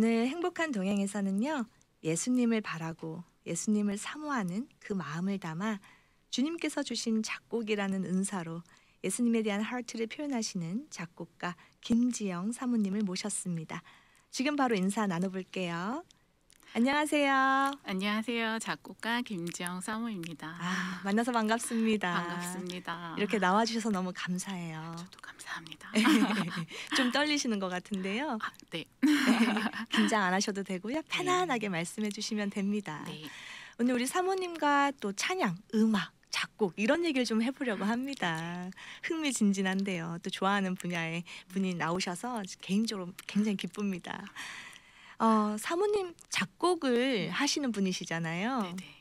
오늘 행복한 동행에서는요. 예수님을 바라고 예수님을 사모하는 그 마음을 담아 주님께서 주신 작곡이라는 은사로 예수님에 대한 하트를 표현하시는 작곡가 김지영 사모님을 모셨습니다. 지금 바로 인사 나눠볼게요. 안녕하세요. 안녕하세요. 작곡가 김지영 사모입니다. 아, 만나서 반갑습니다. 반갑습니다. 이렇게 나와주셔서 너무 감사해요. 저도 감사합니다. 좀 떨리시는 것 같은데요. 아, 네. 긴장 안 하셔도 되고요. 네. 편안하게 네. 말씀해 주시면 됩니다. 네. 오늘 우리 사모님과 또 찬양, 음악, 작곡 이런 얘기를 좀 해보려고 합니다. 흥미진진한데요. 또 좋아하는 분야의 분이 나오셔서 개인적으로 굉장히 기쁩니다. 어, 사모님 작곡을 하시는 분이시잖아요. 네네.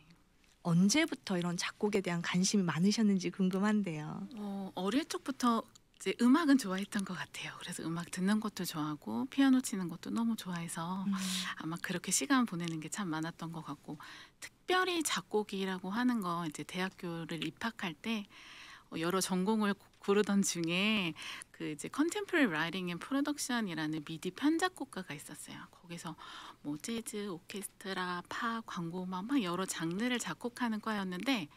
언제부터 이런 작곡에 대한 관심이 많으셨는지 궁금한데요. 어, 어릴 적부터 이제 음악은 좋아했던 것 같아요. 그래서 음악 듣는 것도 좋아하고 피아노 치는 것도 너무 좋아해서 음. 아마 그렇게 시간 보내는 게 참 많았던 것 같고 특별히 작곡이라고 하는 거 이제 대학교를 입학할 때 어, 여러 전공을 고르던 중에 그 이제 컨템포러리 라이팅 앤 프로덕션이라는 미디 편작곡가가 있었어요. 거기서 뭐 재즈, 오케스트라, 파, 광고음막 여러 장르를 작곡하는 과였는데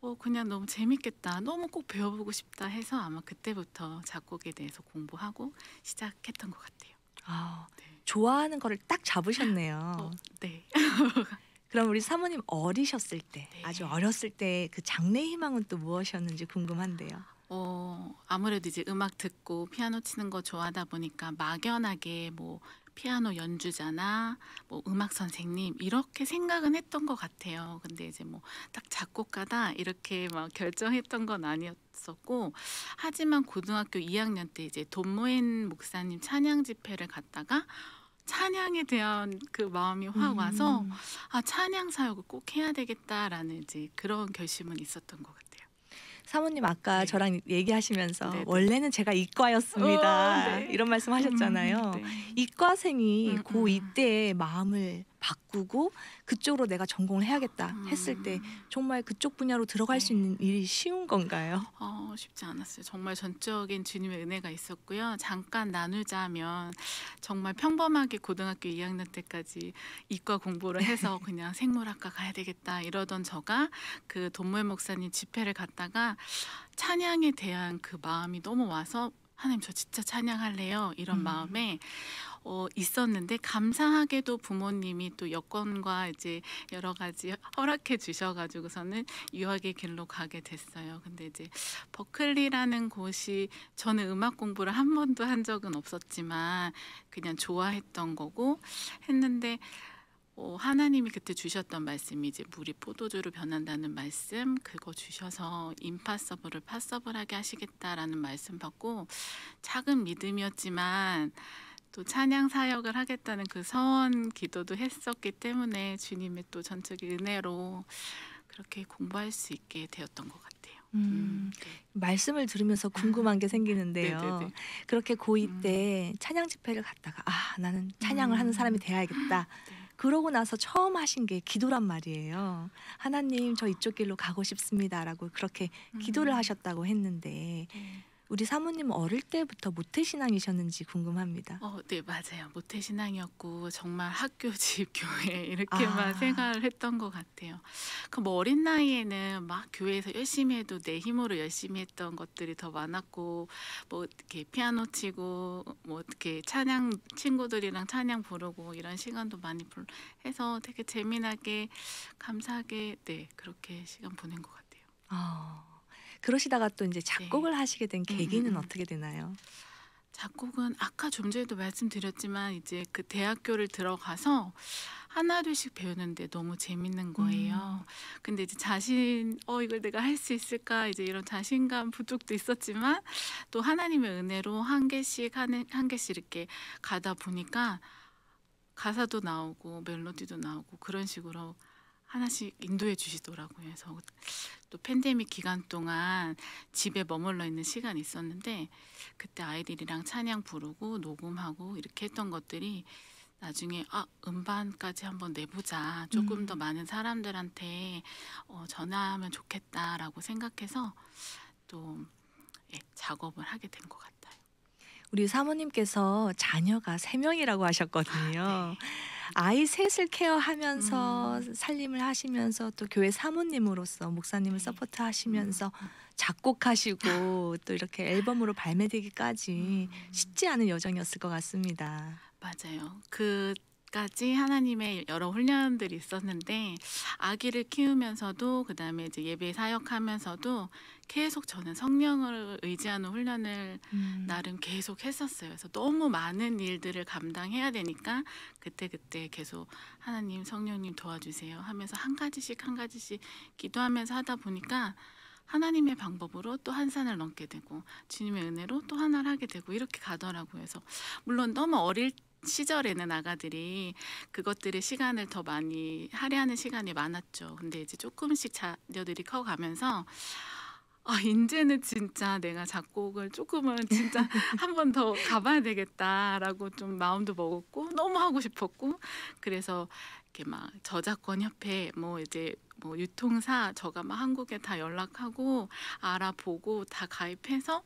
어 그냥 너무 재밌겠다. 너무 꼭 배워보고 싶다 해서 아마 그때부터 작곡에 대해서 공부하고 시작했던 것 같아요. 아, 네. 좋아하는 거를 딱 잡으셨네요. 어, 네. 그럼 우리 사모님 어리셨을 때, 네. 아주 어렸을 때 그 장래 희망은 또 무엇이었는지 궁금한데요. 어, 아무래도 이제 음악 듣고 피아노 치는 거 좋아하다 보니까 막연하게 뭐 피아노 연주자나 뭐 음악 선생님 이렇게 생각은 했던 것 같아요. 근데 이제 뭐 딱 작곡가다 이렇게 막 결정했던 건 아니었었고 하지만 고등학교 2학년 때 이제 돈모엔 목사님 찬양 집회를 갔다가 찬양에 대한 그 마음이 확 와서 음. 아 찬양 사역을 꼭 해야 되겠다라는 이제 그런 결심은 있었던 것 같아요. 사모님 아까 네. 저랑 얘기하시면서 네, 네. 원래는 제가 이과였습니다. 어, 네. 이런 말씀하셨잖아요. 음, 네. 이과생이 음, 고이때 음. 마음을 바꾸고 그쪽으로 내가 전공을 해야겠다 음. 했을 때 정말 그쪽 분야로 들어갈 네. 수 있는 일이 쉬운 건가요? 어, 쉽지 않았어요. 정말 전적인 주님의 은혜가 있었고요. 잠깐 나누자면 정말 평범하게 고등학교 2학년 때까지 이과 공부를 해서 그냥 생물학과 가야 되겠다 이러던 저가 그 돈모의 목사님 집회를 갔다가 찬양에 대한 그 마음이 너무 와서 하나님 저 진짜 찬양할래요 이런 음. 마음에 어, 있었는데 감사하게도 부모님이 또 여건과 이제 여러 가지 허락해 주셔가지고서는 유학의 길로 가게 됐어요. 근데 이제 버클리라는 곳이 저는 음악 공부를 한 번도 한 적은 없었지만 그냥 좋아했던 거고 했는데 어, 하나님이 그때 주셨던 말씀이 이제 물이 포도주로 변한다는 말씀 그거 주셔서 임파서블을 파서블하게 하시겠다라는 말씀 받고 작은 믿음이었지만 또 찬양 사역을 하겠다는 그 서원 기도도 했었기 때문에 주님의 또 전적인 은혜로 그렇게 공부할 수 있게 되었던 것 같아요. 음, 음 네. 말씀을 들으면서 궁금한 게 생기는데요. 네네네. 그렇게 고2 음. 때 찬양 집회를 갔다가 아 나는 찬양을 음. 하는 사람이 돼야겠다. 네. 그러고 나서 처음 하신 게 기도란 말이에요. 하나님 저 이쪽 길로 가고 싶습니다라고 그렇게 기도를 음. 하셨다고 했는데 네. 우리 사모님 어릴 때부터 모태 신앙이셨는지 궁금합니다. 어, 네 맞아요. 모태 신앙이었고 정말 학교 집 교회 이렇게만 아. 생활 했던 것 같아요. 그뭐 어린 나이에는 막 교회에서 열심히 해도 내 힘으로 열심히 했던 것들이 더 많았고 뭐 이렇게 피아노 치고 뭐 이렇게 찬양 친구들이랑 찬양 부르고 이런 시간도 많이 해서 되게 재미나게 감사하게 네 그렇게 시간 보낸 것 같아요. 아. 그러시다가 또 이제 네. 작곡을 네. 하시게 된 음, 계기는 음, 음. 어떻게 되나요? 작곡은 아까 좀 전에도 말씀드렸지만 이제 그 대학교를 들어가서 하나둘씩 배우는데 너무 재밌는 음. 거예요. 음. 근데 이제 자신 어 이걸 내가 할 수 있을까 이제 이런 자신감 부족도 있었지만 또 하나님의 은혜로 한 개씩 하는 한 개씩 이렇게 가다 보니까 가사도 나오고 멜로디도 나오고 그런 식으로 하나씩 인도해 주시더라고요. 그래서 또 팬데믹 기간 동안 집에 머물러 있는 시간이 있었는데 그때 아이들이랑 찬양 부르고 녹음하고 이렇게 했던 것들이 나중에 아 음반까지 한번 내보자 조금 음. 더 많은 사람들한테 어, 전하면 화 좋겠다라고 생각해서 또 예, 작업을 하게 된 것 같아요. 우리 사모님께서 자녀가 세 명이라고 하셨거든요. 아, 네. 아이 셋을 케어하면서 음. 살림을 하시면서 또 교회 사모님으로서 목사님을 네. 서포트 하시면서 음. 작곡하시고 또 이렇게 앨범으로 발매되기까지 음. 쉽지 않은 여정이었을 것 같습니다. 맞아요. 그 때까지 하나님의 여러 훈련들이 있었는데 아기를 키우면서도 그다음에 이제 예배 사역하면서도 계속 저는 성령을 의지하는 훈련을 음. 나름 계속 했었어요. 그래서 너무 많은 일들을 감당해야 되니까 그때 그때 계속 하나님 성령님 도와주세요 하면서 한 가지씩 한 가지씩 기도하면서 하다 보니까 하나님의 방법으로 또 한 산을 넘게 되고 주님의 은혜로 또 하나를 하게 되고 이렇게 가더라고요. 그래서 물론 너무 어릴 시절에는 아가들이 그것들의 시간을 더 많이 할애하는 시간이 많았죠. 근데 이제 조금씩 자녀들이 커가면서 아, 이제는 진짜 내가 작곡을 조금은 진짜 한 번 더 가봐야 되겠다라고 좀 마음도 먹었고 너무 하고 싶었고 그래서 이렇게 막 저작권 협회 뭐 이제 뭐 유통사 저가 막 한국에 다 연락하고 알아보고 다 가입해서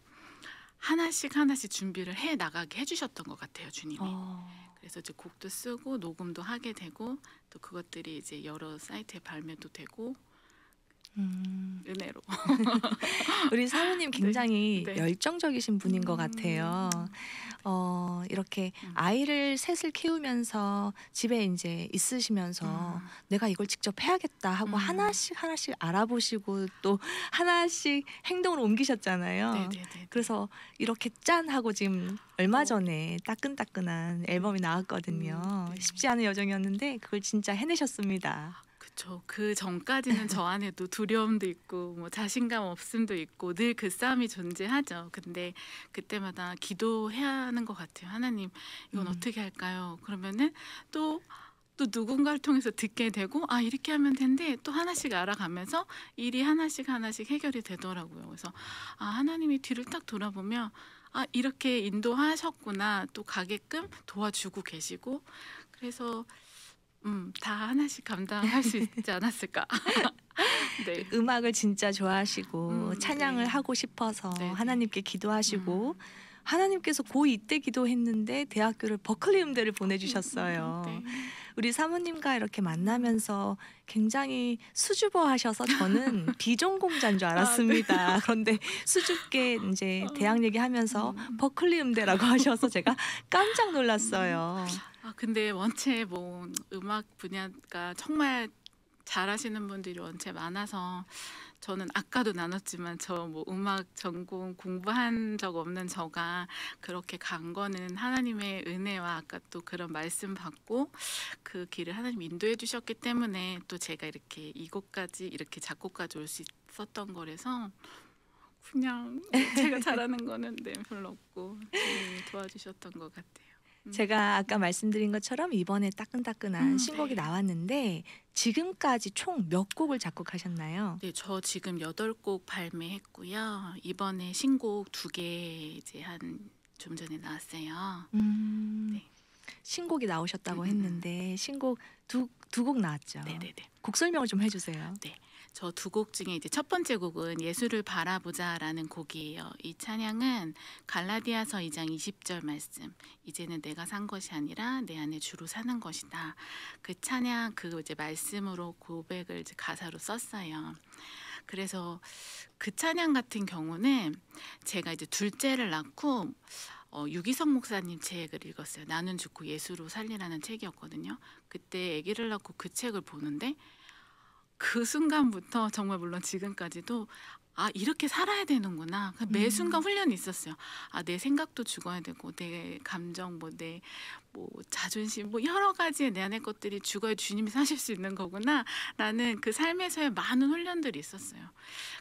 하나씩 하나씩 준비를 해 나가게 해주셨던 것 같아요 주님이. 어. 그래서 이제 곡도 쓰고 녹음도 하게 되고 또 그것들이 이제 여러 사이트에 발매도 되고 음. 은혜로. 우리 사모님 네. 굉장히 네. 네. 열정적이신 분인 것 같아요. 음. 어, 이렇게 음. 아이를 셋을 키우면서 집에 이제 있으시면서 음. 내가 이걸 직접 해야겠다 하고 음. 하나씩 하나씩 알아보시고 또 하나씩 행동을 옮기셨잖아요. 네네네. 네, 네, 그래서 이렇게 짠 하고 지금 얼마 어. 전에 따끈따끈한 앨범이 나왔거든요. 음, 쉽지 않은 여정이었는데 그걸 진짜 해내셨습니다. 그렇죠. 그 전까지는 저 안에도 두려움도 있고 뭐 자신감 없음도 있고 늘 그 싸움이 존재하죠. 근데 그때마다 기도해야 하는 것 같아요. 하나님 이건 음. 어떻게 할까요? 그러면은 또 또 누군가를 통해서 듣게 되고 아 이렇게 하면 된대 또 하나씩 알아가면서 일이 하나씩 하나씩 해결이 되더라고요. 그래서 아 하나님이 뒤를 딱 돌아보면 아 이렇게 인도하셨구나 또 가게끔 도와주고 계시고 그래서 음, 다 하나씩 감당할 수 있지 않았을까. 네. 음악을 진짜 좋아하시고 음, 네. 찬양을 네. 하고 싶어서 네, 네. 하나님께 기도하시고 음. 하나님께서 고2 때 기도했는데 대학교를 버클리 음대를 보내주셨어요. 음, 네. 우리 사모님과 이렇게 만나면서 굉장히 수줍어하셔서 저는 비전공자인 줄 알았습니다. 아, 네. 그런데 수줍게 이제 어. 대학 얘기하면서 음. 버클리 음대라고 하셔서 제가 깜짝 놀랐어요. 음. 아 근데 원체 뭐 음악 분야가 정말 잘하시는 분들이 원체 많아서 저는 아까도 나눴지만 저 뭐 음악 전공 공부한 적 없는 저가 그렇게 간 거는 하나님의 은혜와 아까 또 그런 말씀 받고 그 길을 하나님 인도해 주셨기 때문에 또 제가 이렇게 이곳까지 이렇게 작곡까지 올 수 있었던 거라서 그냥 제가 잘하는 거는 네, 별로 없고 네, 도와주셨던 것 같아요. 음. 제가 아까 말씀드린 것처럼 이번에 따끈따끈한 음, 신곡이 네. 나왔는데 지금까지 총 몇 곡을 작곡하셨나요? 네, 저 지금 여덟 곡 발매했고요. 이번에 신곡 두개 이제 한 좀 전에 나왔어요. 음, 네. 신곡이 나오셨다고 음. 했는데 신곡 두두 나왔죠. 네, 네, 네. 곡 설명을 좀 해주세요. 네. 저두곡 중에 이제 첫 번째 곡은 예수를 바라보자라는 곡이에요. 이 찬양은 갈라디아서 2장 20절 말씀. 이제는 내가 산 것이 아니라 내 안에 주로 사는 것이다. 그 찬양 그 이제 말씀으로 고백을 이제 가사로 썼어요. 그래서 그 찬양 같은 경우는 제가 이제 둘째를 낳고 어, 유기성 목사님 책을 읽었어요. 나는 죽고 예수로 살리라는 책이었거든요. 그때 아기를 낳고 그 책을 보는데 그 순간부터 정말 물론 지금까지도 아 이렇게 살아야 되는구나 그러니까 매 순간 음. 훈련이 있었어요 아 내 생각도 죽어야 되고 내 감정 뭐내 뭐 자존심 뭐 여러 가지의 내 안의 것들이 죽어야 주님이 사실 수 있는 거구나 라는 그 삶에서의 많은 훈련들이 있었어요.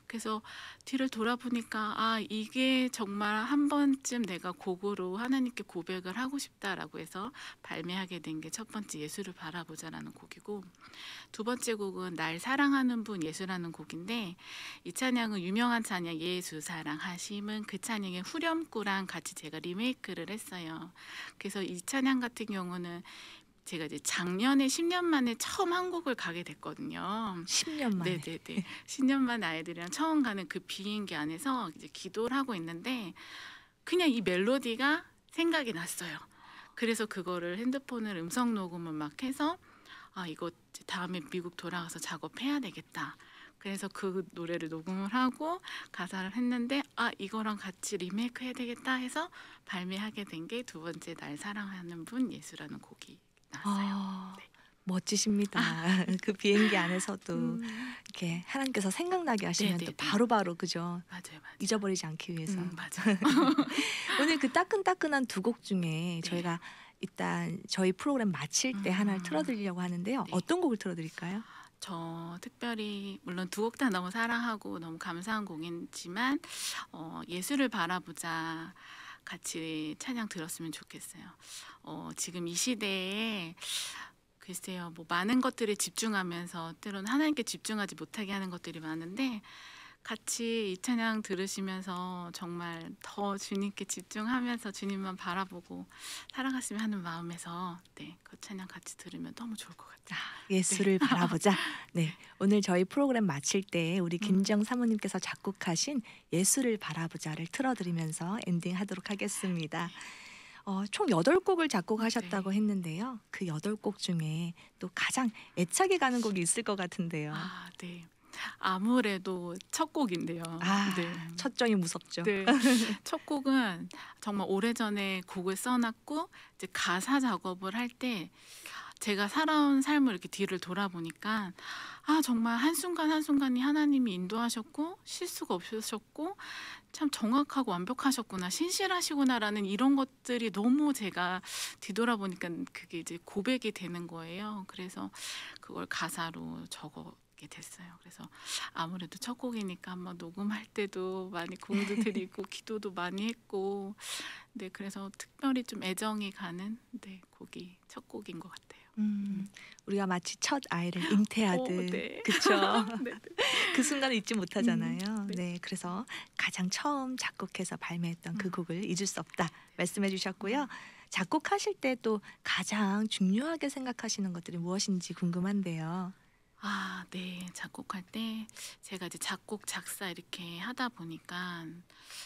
그래서 뒤를 돌아보니까 아 이게 정말 한 번쯤 내가 곡으로 하나님께 고백을 하고 싶다라고 해서 발매하게 된 게 첫 번째 예수를 바라보자라는 곡이고 두 번째 곡은 날 사랑하는 분 예수라는 곡인데 이 찬양은 유명한 찬양 예수 사랑하심은 그 찬양의 후렴구랑 같이 제가 리메이크를 했어요. 그래서 이 찬양 같은 경우는 제가 이제 작년에 10년 만에 처음 한국을 가게 됐거든요. 10년 만에. 네네네. 10년 만 아이들이랑 처음 가는 그 비행기 안에서 이제 기도를 하고 있는데 그냥 이 멜로디가 생각이 났어요. 그래서 그거를 핸드폰을 음성 녹음을 막 해서 아 이거 다음에 미국 돌아가서 작업해야 되겠다. 그래서 그 노래를 녹음을 하고 가사를 했는데 아 이거랑 같이 리메이크 해야 되겠다 해서 발매하게 된 게 두 번째 날 사랑하는 분 예수라는 곡이 나왔어요. 아, 네. 멋지십니다. 아. 그 비행기 안에서도 음. 이렇게 하나님께서 생각나게 하시면 네네네. 또 네, 네. 바로바로 그죠? 맞아요, 맞아요. 잊어버리지 않기 위해서. 음, 맞아 오늘 그 따끈따끈한 두 곡 중에 네. 저희가 일단 저희 프로그램 마칠 때 음. 하나를 틀어드리려고 하는데요. 네. 어떤 곡을 틀어드릴까요? 저 특별히 물론 두 곡 다 너무 사랑하고 너무 감사한 곡이지만 어, 예술을 바라보자 같이 찬양 들었으면 좋겠어요. 어, 지금 이 시대에 글쎄요, 뭐 많은 것들에 집중하면서 때론 하나님께 집중하지 못하게 하는 것들이 많은데 같이 이 찬양 들으시면서 정말 더 주님께 집중하면서 주님만 바라보고 살아갔으면 하는 마음에서 네, 그 찬양 같이 들으면 너무 좋을 것 같아요. 아, 네. 예수를 네. 바라보자. 네, 오늘 저희 프로그램 마칠 때 우리 음. 김정 사모님께서 작곡하신 예수를 바라보자를 틀어드리면서 엔딩하도록 하겠습니다. 어, 총여 곡을 작곡하셨다고 네. 했는데요. 그여곡 중에 또 가장 애착이 가는 곡이 있을 것 같은데요. 아, 네. 아무래도 첫 곡인데요. 아, 네. 첫 정이 무섭죠. 네. 첫 곡은 정말 오래전에 곡을 써놨고 이제 가사 작업을 할 때 제가 살아온 삶을 이렇게 뒤를 돌아보니까 아 정말 한순간 한순간이 하나님이 인도하셨고 실수가 없으셨고 참 정확하고 완벽하셨구나 신실하시구나라는 이런 것들이 너무 제가 뒤돌아보니까 그게 이제 고백이 되는 거예요. 그래서 그걸 가사로 적어 알게 됐어요. 그래서 아무래도 첫 곡이니까 아마 녹음할 때도 많이 공도 드리고 기도도 많이 했고, 네 그래서 특별히 좀 애정이 가는 네 곡이 첫 곡인 것 같아요. 음, 우리가 마치 첫 아이를 어, 잉태하듯 네. 그쵸? 네, 네. 그 순간을 잊지 못하잖아요. 음, 네. 네. 그래서 가장 처음 작곡해서 발매했던 그 음. 그 곡을 잊을 수 없다 네. 말씀해 주셨고요. 음. 작곡하실 때 또 가장 중요하게 생각하시는 것들이 무엇인지 궁금한데요. 아, 네. 작곡할 때 제가 이제 작곡, 작사 이렇게 하다 보니까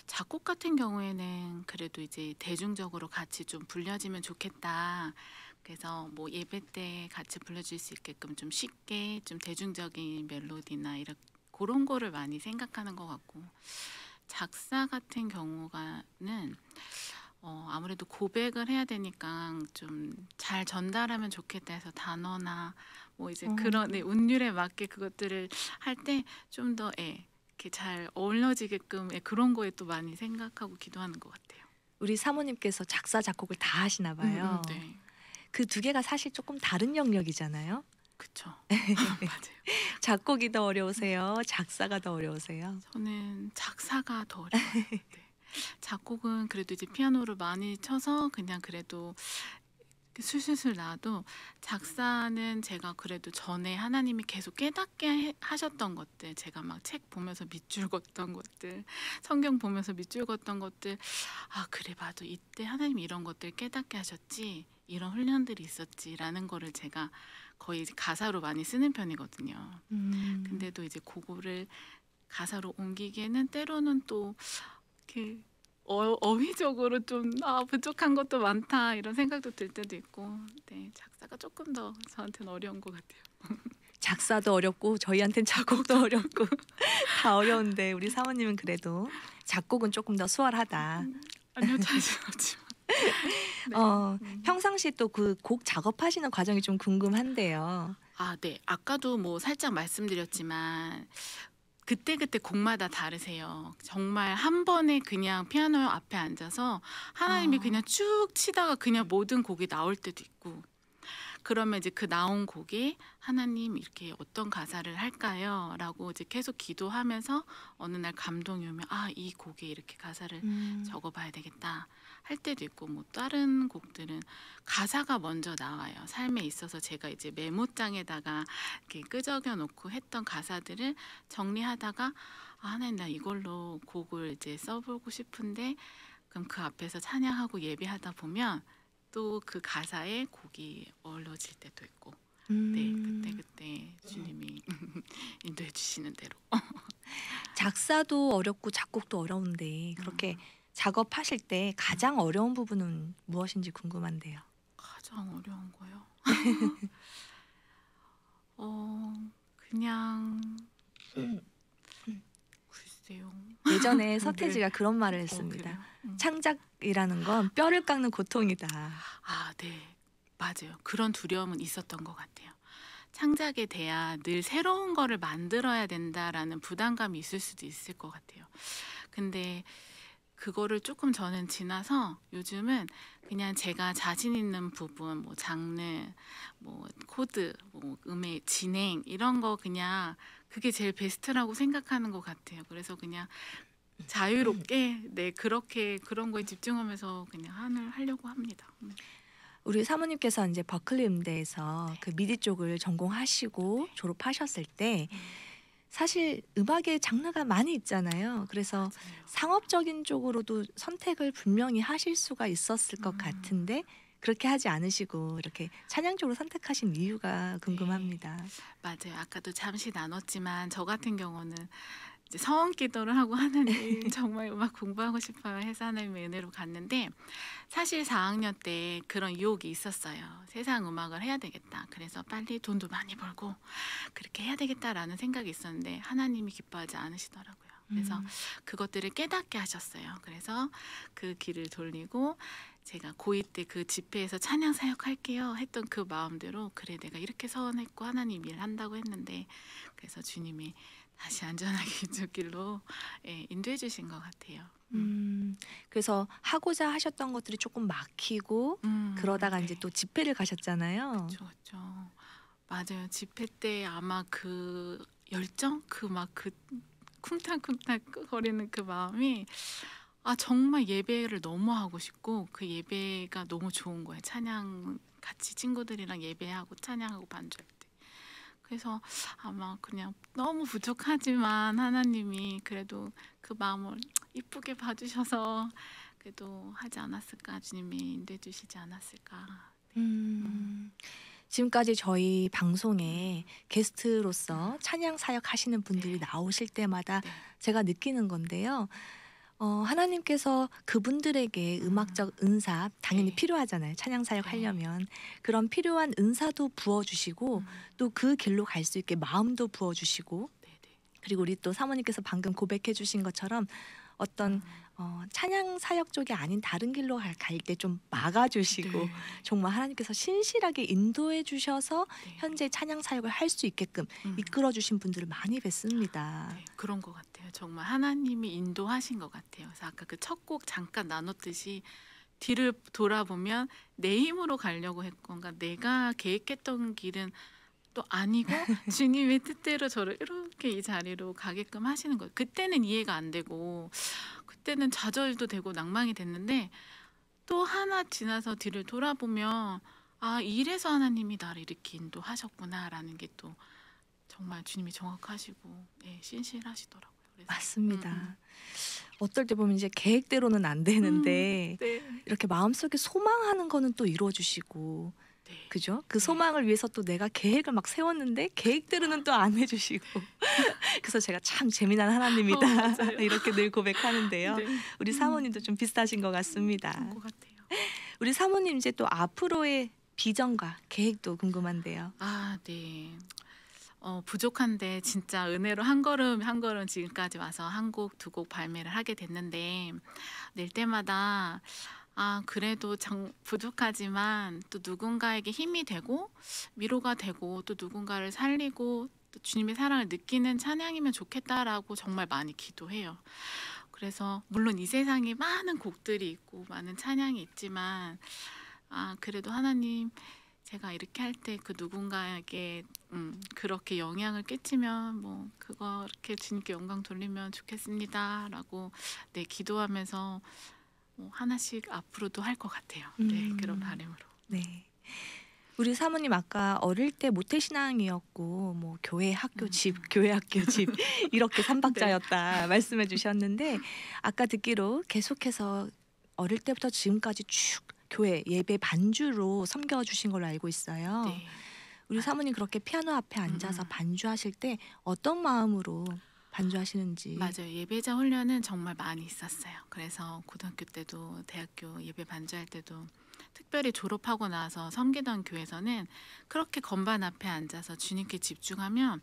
작곡 같은 경우에는 그래도 이제 대중적으로 같이 좀 불려지면 좋겠다. 그래서 뭐 예배 때 같이 불러줄 수 있게끔 좀 쉽게 좀 대중적인 멜로디나 이런게 그런 거를 많이 생각하는 것 같고 작사 같은 경우가는 어, 아무래도 고백을 해야 되니까 좀 잘 전달하면 좋겠다 해서 단어나 뭐 이제 어. 그런 네, 운율에 맞게 그것들을 할 때 좀더 예, 이렇게 잘 어울러지게끔 예, 그런 거에 또 많이 생각하고 기도하는 것 같아요. 우리 사모님께서 작사 작곡을 다 하시나 음, 음, 봐요. 음, 네. 그두 개가 사실 조금 다른 영역이잖아요. 그쵸. 맞아요. 작곡이 더 어려우세요? 작사가 더 어려우세요? 저는 작사가 더 어려워요. 네. 작곡은 그래도 이제 피아노를 많이 쳐서 그냥 그래도 슬슬슬 나도 작사는 제가 그래도 전에 하나님이 계속 깨닫게 하셨던 것들 제가 막 책 보면서 밑줄 걷던 것들 성경 보면서 밑줄 걷던 것들 아 그래 봐도 이때 하나님 이런 이 것들 깨닫게 하셨지 이런 훈련들이 있었지라는 거를 제가 거의 가사로 많이 쓰는 편이거든요 음. 근데도 이제 그거를 가사로 옮기기에는 때로는 또그 어, 어휘적으로 좀 아, 부족한 것도 많다 이런 생각도 들 때도 있고 네, 작사가 조금 더 저한테는 어려운 것 같아요. 작사도 어렵고 저희한테는 작곡도 어렵고 다 어려운데 우리 사모님은 그래도 작곡은 조금 더 수월하다. 음, 아니요 자신 지 네. 어, 음. 평상시 또 그 곡 작업하시는 과정이 좀 궁금한데요. 아, 네. 아까도 뭐 살짝 말씀드렸지만 그때그때 곡마다 다르세요. 정말 한 번에 그냥 피아노 앞에 앉아서 하나님이 아. 그냥 쭉 치다가 그냥 모든 곡이 나올 때도 있고 그러면 이제 그 나온 곡에 하나님 이렇게 어떤 가사를 할까요? 라고 이제 계속 기도하면서 어느 날 감동이 오면 아, 이 곡에 이렇게 가사를 음. 적어봐야 되겠다. 할 때도 있고 뭐 다른 곡들은 가사가 먼저 나와요. 삶에 있어서 제가 이제 메모장에다가 이렇게 끄적여 놓고 했던 가사들을 정리하다가 아, 나 이걸로 곡을 이제 써보고 싶은데 그럼 그 앞에서 찬양하고 예배하다 보면 또 그 가사에 곡이 어우러질 때도 있고 네, 음. 네 그때 그때 주님이 음. 인도해 주시는 대로 작사도 어렵고 작곡도 어려운데 그렇게 음. 작업하실 때 가장 어려운 부분은 무엇인지 궁금한데요. 가장 어려운 거요. 어 그냥 글쎄요. 예전에 서태지가 네. 그런 말을 어, 했습니다. 어, 음. 창작이라는 건 뼈를 깎는 고통이다. 아 네. 맞아요. 그런 두려움은 있었던 것 같아요. 창작에 대한 늘 새로운 거를 만들어야 된다라는 부담감이 있을 수도 있을 것 같아요. 근데 그거를 조금 저는 지나서 요즘은 그냥 제가 자신 있는 부분, 뭐 장르, 뭐 코드, 뭐 음의 진행 이런 거 그냥 그게 제일 베스트라고 생각하는 것 같아요. 그래서 그냥 자유롭게 네 그렇게 그런 거에 집중하면서 그냥 한을 하려고 합니다. 음. 우리 사모님께서 이제 버클리 음대에서 네. 그 미디 쪽을 전공하시고 네. 졸업하셨을 때. 음. 사실 음악에 장르가 많이 있잖아요. 그래서 맞아요. 상업적인 쪽으로도 선택을 분명히 하실 수가 있었을 음. 것 같은데 그렇게 하지 않으시고 이렇게 찬양적으로 선택하신 이유가 네. 궁금합니다. 네. 맞아요. 아까도 잠시 나눴지만 저 같은 경우는 이제 서원 기도를 하고 하나님 정말 음악 공부하고 싶어요 해서 하나님의 은혜로 갔는데 사실 4학년 때 그런 유혹이 있었어요. 세상 음악을 해야 되겠다. 그래서 빨리 돈도 많이 벌고 그렇게 해야 되겠다라는 생각이 있었는데 하나님이 기뻐하지 않으시더라고요. 그래서 음. 그것들을 깨닫게 하셨어요. 그래서 그 길을 돌리고 제가 고2 때그 집회에서 찬양 사역할게요 했던 그 마음대로 그래 내가 이렇게 서원했고 하나님 일 한다고 했는데 그래서 주님이 다시 안전하게 이쪽길로 예, 인도해 주신 것 같아요. 음. 음, 그래서 하고자 하셨던 것들이 조금 막히고 음, 그러다가 네. 이제 또 집회를 가셨잖아요. 그렇죠, 맞아요. 집회 때 아마 그 열정, 그 막그 그 쿵탕쿵탕 거리는 그 마음이 아 정말 예배를 너무 하고 싶고 그 예배가 너무 좋은 거예요. 찬양 같이 친구들이랑 예배하고 찬양하고 반주할 그래서 아마 그냥 너무 부족하지만 하나님이 그래도 그 마음을 이쁘게 봐주셔서 그래도 하지 않았을까 주님이 인도해 주시지 않았을까 네. 음, 지금까지 저희 방송에 게스트로서 찬양 사역 하시는 분들이 네. 나오실 때마다 네. 제가 느끼는 건데요 어, 하나님께서 그분들에게 음악적 음. 은사 당연히 네. 필요하잖아요. 찬양 사역 네. 하려면 그런 필요한 은사도 부어 주시고 음. 또그 길로 갈 수 있게 마음도 부어 주시고 네, 네. 그리고 우리 또 사모님께서 방금 고백해 주신 것처럼 어떤 음. 어, 찬양 사역 쪽이 아닌 다른 길로 갈 때 좀 막아주시고 네. 정말 하나님께서 신실하게 인도해 주셔서 네. 현재 찬양 사역을 할 수 있게끔 음. 이끌어 주신 분들을 많이 뵀습니다. 아, 네, 그런 것 같아요. 정말 하나님이 인도하신 것 같아요. 그래서 아까 그 첫 곡 잠깐 나눴듯이 뒤를 돌아보면 내 힘으로 가려고 했건가 내가 계획했던 길은 또 아니고 주님의 뜻대로 저를 이렇게 이 자리로 가게끔 하시는 거예요. 그때는 이해가 안 되고 그때는 좌절도 되고 낭망이 됐는데 또 하나 지나서 뒤를 돌아보면 아 이래서 하나님이 나를 이렇게 인도하셨구나라는 게 또 정말 주님이 정확하시고 네, 신실하시더라고요. 그래서. 맞습니다. 음, 음. 어떨 때 보면 이제 계획대로는 안 되는데 음, 네. 이렇게 마음속에 소망하는 거는 또 이루어주시고 네. 그죠? 그 네. 소망을 위해서 또 내가 계획을 막 세웠는데 계획대로는 또 안 해주시고 그래서 제가 참 재미난 하나님이다 어, 이렇게 늘 고백하는데요. 네. 우리 사모님도 좀 비슷하신 것 같습니다. 것 같아요. 우리 사모님 이제 또 앞으로의 비전과 계획도 궁금한데요. 아 네. 어, 부족한데 진짜 은혜로 한 걸음 한 걸음 지금까지 와서 한 곡 두 곡 발매를 하게 됐는데 낼 때마다 아, 그래도 정, 부족하지만 또 누군가에게 힘이 되고 위로가 되고 또 누군가를 살리고 또 주님의 사랑을 느끼는 찬양이면 좋겠다라고 정말 많이 기도해요. 그래서 물론 이 세상에 많은 곡들이 있고 많은 찬양이 있지만 아, 그래도 하나님 제가 이렇게 할 때 그 누군가에게 음, 그렇게 영향을 끼치면 뭐 그거 이렇게 주님께 영광 돌리면 좋겠습니다라고 내 네, 기도하면서 어, 하나씩 앞으로도 할 것 같아요. 네, 음. 그런 바람으로. 네. 우리 사모님 아까 어릴 때 모태 신앙이었고 뭐 교회 학교 음. 집 음. 교회 학교 집 이렇게 삼박자였다 네. 말씀해 주셨는데 아까 듣기로 계속해서 어릴 때부터 지금까지 쭉 교회 예배 반주로 섬겨 주신 걸로 알고 있어요. 네. 우리 사모님 그렇게 피아노 앞에 앉아서 음. 반주하실 때 어떤 마음으로 반주하시는지. 맞아요. 예배자 훈련은 정말 많이 있었어요. 그래서 고등학교 때도 대학교 예배 반주할 때도 특별히 졸업하고 나서 섬기던 교회에서는 그렇게 건반 앞에 앉아서 주님께 집중하면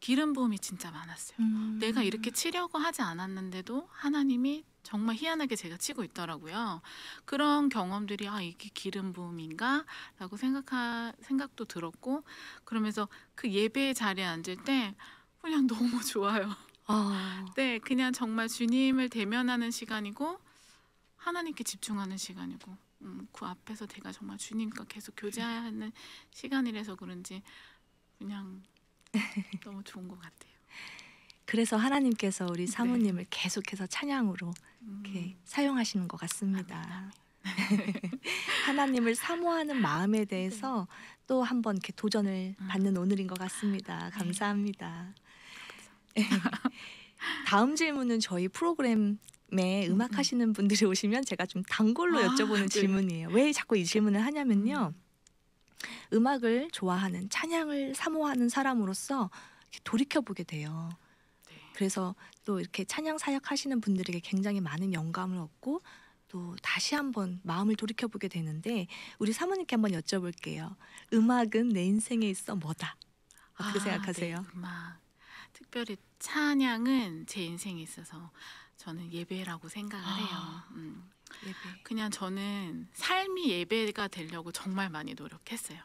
기름 부음이 진짜 많았어요. 음. 내가 이렇게 치려고 하지 않았는데도 하나님이 정말 희한하게 제가 치고 있더라고요. 그런 경험들이 아 이게 기름 부음인가라고 생각하 생각도 들었고 그러면서 그예배 자리에 앉을 때 훈련 너무 좋아요. 아. 네, 그냥 정말 주님을 대면하는 시간이고 하나님께 집중하는 시간이고 음, 그 앞에서 제가 정말 주님과 계속 교제하는 시간이라서 그런지 그냥 너무 좋은 것 같아요. 그래서 하나님께서 우리 네. 사모님을 네. 계속해서 찬양으로 이렇게 음. 사용하시는 것 같습니다. 하나님을 사모하는 마음에 네. 대해서 네. 또 한번 도전을 음. 받는 오늘인 것 같습니다. 네. 감사합니다. 네. 다음 질문은 저희 프로그램 에 음악 하시는 분들이 오시면 제가 좀 단골로 아, 여쭤보는 아, 질문이에요. 왜 자꾸 이 질문을 하냐면요. 음. 음악을 좋아하는 찬양을 사모하는 사람으로서 돌이켜 보게 돼요. 네. 그래서 또 이렇게 찬양 사역 하시는 분들에게 굉장히 많은 영감을 얻고 또 다시 한번 마음을 돌이켜 보게 되는데 우리 사모님께 한번 여쭤볼게요. 음악은 내 인생에 있어 뭐다? 어떻게 아, 네. 생각하세요? 네, 음악. 특별히 찬양은 제 인생에 있어서 저는 예배라고 생각을 해요. 아, 음. 예배. 그냥 저는 삶이 예배가 되려고 정말 많이 노력했어요.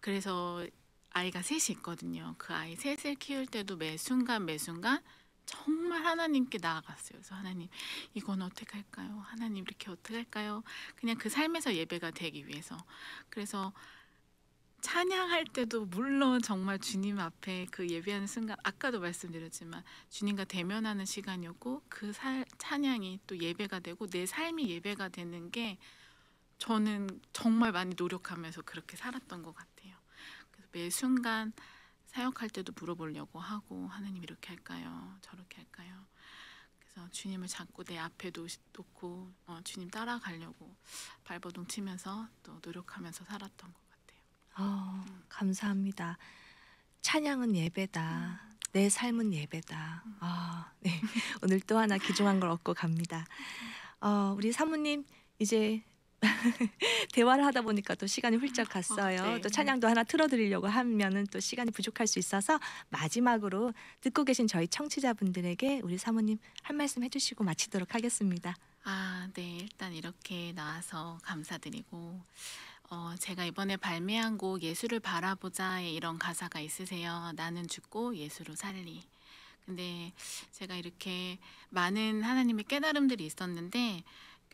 그래서 아이가 셋이 있거든요. 그 아이 셋을 키울 때도 매 순간 매 순간 정말 하나님께 나아갔어요. 그래서 하나님 이건 어떻게 할까요? 하나님 이렇게 어떻게 할까요? 그냥 그 삶에서 예배가 되기 위해서. 그래서 찬양할 때도 물론 정말 주님 앞에 그 예배하는 순간 아까도 말씀드렸지만 주님과 대면하는 시간이었고 그 살, 찬양이 또 예배가 되고 내 삶이 예배가 되는 게 저는 정말 많이 노력하면서 그렇게 살았던 것 같아요. 그래서 매 순간 사역할 때도 물어보려고 하고 하나님 이렇게 할까요? 저렇게 할까요? 그래서 주님을 잡고 내 앞에 놓고 어, 주님 따라가려고 발버둥 치면서 또 노력하면서 살았던 것 같아요. 어, 감사합니다. 찬양은 예배다. 내 삶은 예배다. 아, 네. 오늘 또 하나 귀중한 걸 얻고 갑니다. 어, 우리 사모님 이제 대화를 하다 보니까 또 시간이 훌쩍 아, 갔어요. 아, 네. 또 찬양도 하나 틀어드리려고 하면은 또 시간이 부족할 수 있어서 마지막으로 듣고 계신 저희 청취자분들에게 우리 사모님 한 말씀 해주시고 마치도록 하겠습니다. 아, 네. 일단 이렇게 나와서 감사드리고 어, 제가 이번에 발매한 곡 예수를 바라보자에 이런 가사가 있으세요. 나는 죽고 예수로 살리. 근데 제가 이렇게 많은 하나님의 깨달음들이 있었는데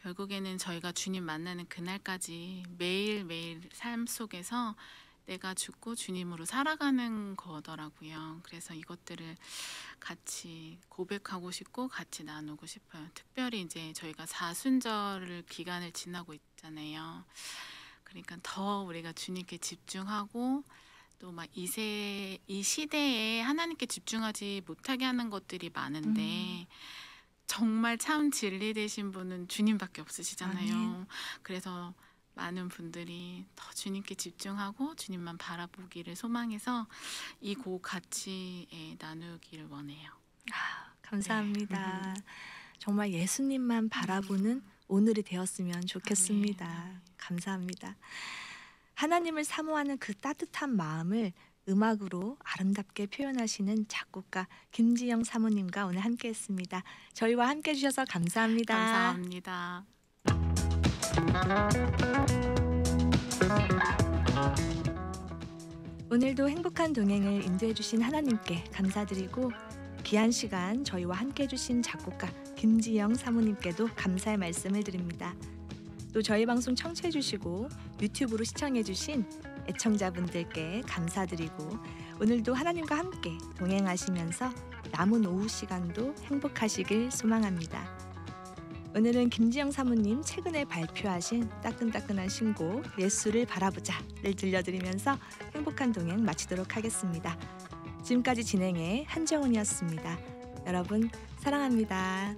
결국에는 저희가 주님 만나는 그날까지 매일매일 삶 속에서 내가 죽고 주님으로 살아가는 거더라고요. 그래서 이것들을 같이 고백하고 싶고 같이 나누고 싶어요. 특별히 이제 저희가 사순절을 기간을 지나고 있잖아요. 그러니까 더 우리가 주님께 집중하고 또 막 이세 이 시대에 하나님께 집중하지 못하게 하는 것들이 많은데 음. 정말 참 진리 되신 분은 주님밖에 없으시잖아요. 아님. 그래서 많은 분들이 더 주님께 집중하고 주님만 바라보기를 소망해서 이 곡 같이 예, 나누기를 원해요. 아, 감사합니다. 네. 정말 예수님만 바라보는 오늘이 되었으면 좋겠습니다. 아, 네. 감사합니다. 하나님을 사모하는 그 따뜻한 마음을 음악으로 아름답게 표현하시는 작곡가 김지영 사모님과 오늘 함께 했습니다. 저희와 함께 해주셔서 감사합니다. 감사합니다. 오늘도 행복한 동행을 인도해주신 하나님께 감사드리고 귀한 시간 저희와 함께 해주신 작곡가 김지영 사모님께도 감사의 말씀을 드립니다. 또 저희 방송 청취해 주시고 유튜브로 시청해 주신 애청자분들께 감사드리고 오늘도 하나님과 함께 동행하시면서 남은 오후 시간도 행복하시길 소망합니다. 오늘은 김지영 사모님 최근에 발표하신 따끈따끈한 신곡 예수를 바라보자를 들려드리면서 행복한 동행 마치도록 하겠습니다. 지금까지 진행해 한정훈이었습니다. 여러분 사랑합니다.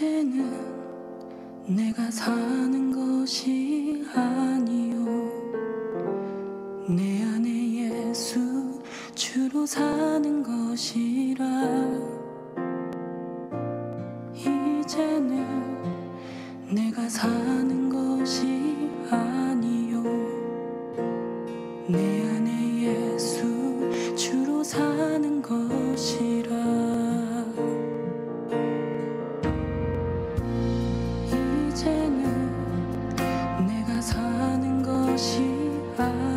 이제는 내가 사는 것이 사는 것이 아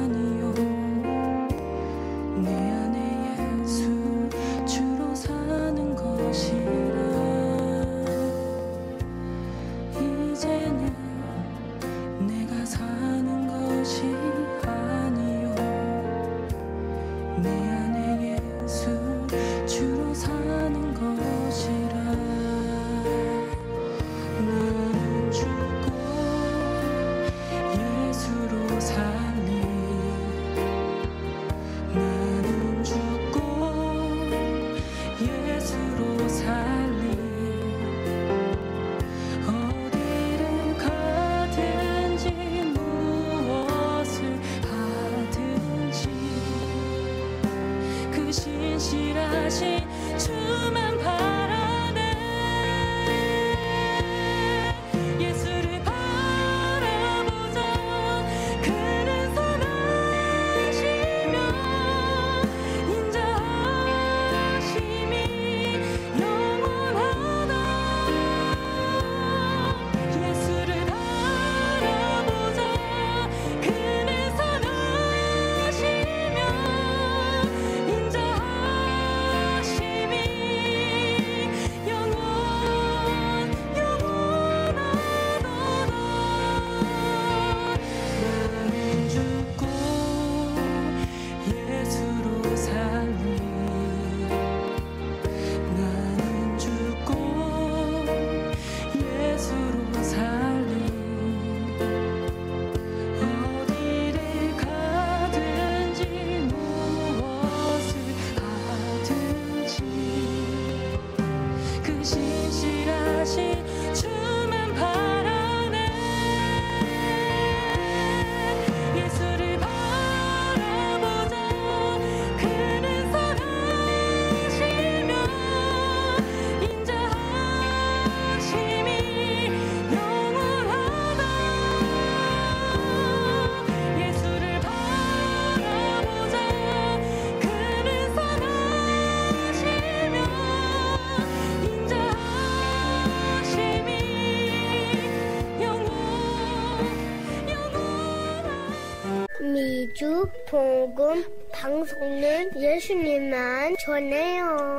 복음 방송은 예수님만 전해요.